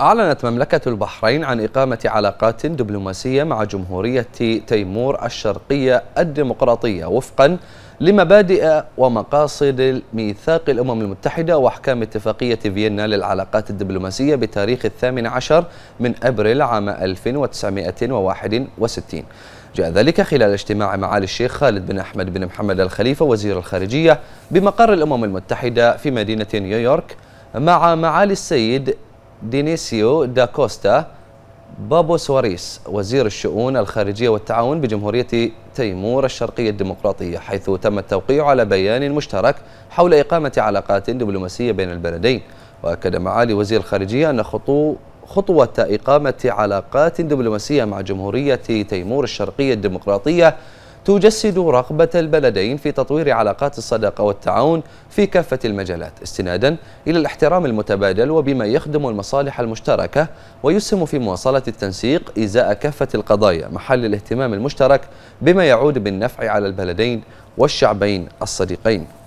أعلنت مملكة البحرين عن إقامة علاقات دبلوماسية مع جمهورية تيمور الشرقية الديمقراطية وفقا لمبادئ ومقاصد ميثاق الأمم المتحدة وأحكام اتفاقية فيينا للعلاقات الدبلوماسية بتاريخ الثامن عشر من أبريل عام 1961 جاء ذلك خلال اجتماع معالي الشيخ خالد بن أحمد بن محمد الخليفة وزير الخارجية بمقر الأمم المتحدة في مدينة نيويورك مع معالي السيد دينيسيو دا كوستا بابو سواريس وزير الشؤون الخارجية والتعاون بجمهورية تيمور الشرقية الديمقراطية حيث تم التوقيع على بيان مشترك حول إقامة علاقات دبلوماسية بين البلدين وأكد معالي وزير الخارجية أن خطو خطوة إقامة علاقات دبلوماسية مع جمهورية تيمور الشرقية الديمقراطية تجسد رغبة البلدين في تطوير علاقات الصداقة والتعاون في كافة المجالات استنادا إلى الاحترام المتبادل وبما يخدم المصالح المشتركة ويسهم في مواصلة التنسيق إزاء كافة القضايا محل الاهتمام المشترك بما يعود بالنفع على البلدين والشعبين الصديقين